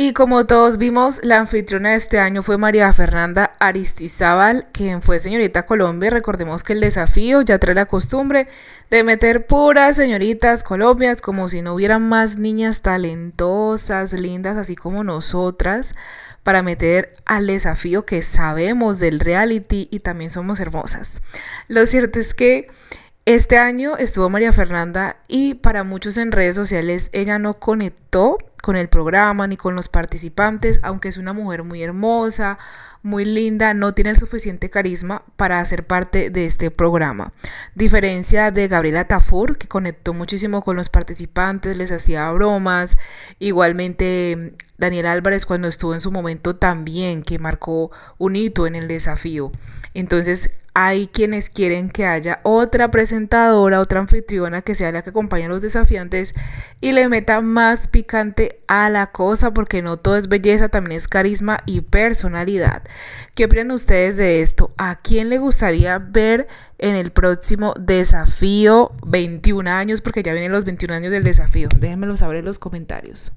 Y como todos vimos, la anfitriona de este año fue María Fernanda Aristizábal, quien fue señorita Colombia. Recordemos que el desafío ya trae la costumbre de meter puras señoritas colombias, como si no hubieran más niñas talentosas, lindas, así como nosotras, para meter al desafío que sabemos del reality y también somos hermosas. Lo cierto es que... Este año estuvo María Fernanda y para muchos en redes sociales ella no conectó con el programa ni con los participantes, aunque es una mujer muy hermosa, muy linda, no tiene el suficiente carisma para hacer parte de este programa. Diferencia de Gabriela Tafur, que conectó muchísimo con los participantes, les hacía bromas, igualmente Daniel Álvarez cuando estuvo en su momento también, que marcó un hito en el desafío. Entonces, hay quienes quieren que haya otra presentadora, otra anfitriona que sea la que acompañe a los desafiantes y le meta más picante a la cosa, porque no todo es belleza, también es carisma y personalidad. ¿Qué opinan ustedes de esto? ¿A quién le gustaría ver en el próximo desafío 21 años? Porque ya vienen los 21 años del desafío. Déjenmelo saber en los comentarios.